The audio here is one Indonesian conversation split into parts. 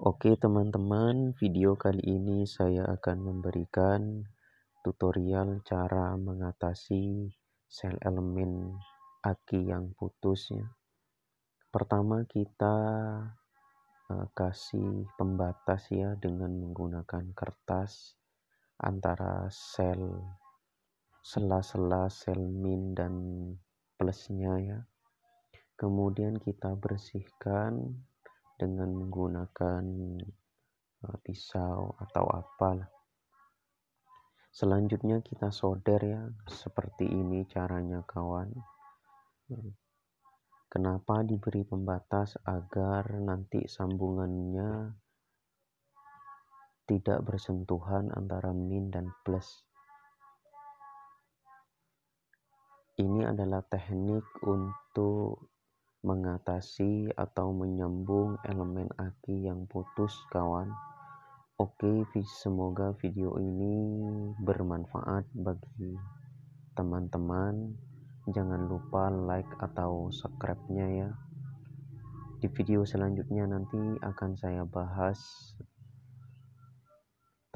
Oke teman-teman, video kali ini saya akan memberikan tutorial cara mengatasi sel elemen aki yang putus ya. Pertama kita uh, kasih pembatas ya dengan menggunakan kertas antara sel sela-sela sel min dan plusnya ya. Kemudian kita bersihkan dengan menggunakan eh, pisau atau apalah. Selanjutnya kita solder ya, seperti ini caranya kawan. Kenapa diberi pembatas agar nanti sambungannya tidak bersentuhan antara min dan plus. Ini adalah teknik untuk mengedukasi atau menyambung elemen aki yang putus kawan Oke semoga video ini bermanfaat bagi teman-teman jangan lupa like atau subscribe-nya ya di video selanjutnya nanti akan saya bahas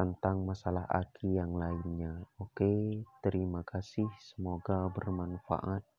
tentang masalah aki yang lainnya. Oke, terima kasih. Semoga bermanfaat.